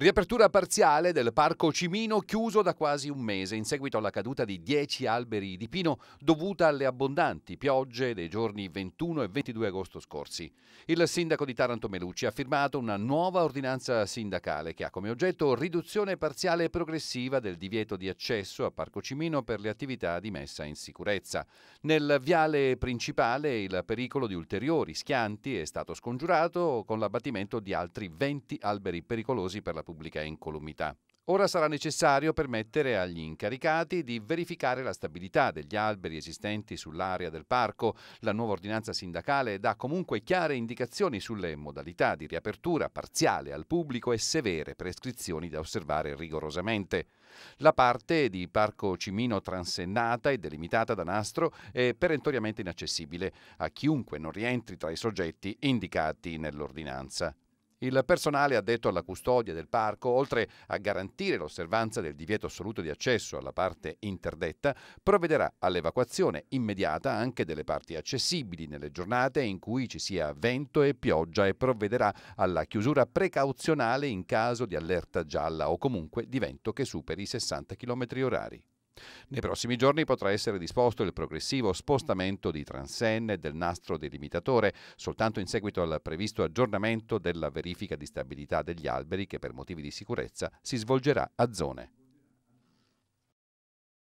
Riapertura parziale del Parco Cimino chiuso da quasi un mese in seguito alla caduta di 10 alberi di pino dovuta alle abbondanti piogge dei giorni 21 e 22 agosto scorsi. Il sindaco di Taranto Melucci ha firmato una nuova ordinanza sindacale che ha come oggetto riduzione parziale e progressiva del divieto di accesso a Parco Cimino per le attività di messa in sicurezza. Nel viale principale il pericolo di ulteriori schianti è stato scongiurato con l'abbattimento di altri 20 alberi pericolosi per la popolazione pubblica incolumità. Ora sarà necessario permettere agli incaricati di verificare la stabilità degli alberi esistenti sull'area del parco. La nuova ordinanza sindacale dà comunque chiare indicazioni sulle modalità di riapertura parziale al pubblico e severe prescrizioni da osservare rigorosamente. La parte di Parco Cimino transennata e delimitata da nastro è perentoriamente inaccessibile a chiunque non rientri tra i soggetti indicati nell'ordinanza. Il personale addetto alla custodia del parco, oltre a garantire l'osservanza del divieto assoluto di accesso alla parte interdetta, provvederà all'evacuazione immediata anche delle parti accessibili nelle giornate in cui ci sia vento e pioggia e provvederà alla chiusura precauzionale in caso di allerta gialla o comunque di vento che superi i 60 km orari. Nei prossimi giorni potrà essere disposto il progressivo spostamento di transenne del nastro delimitatore soltanto in seguito al previsto aggiornamento della verifica di stabilità degli alberi che per motivi di sicurezza si svolgerà a zone.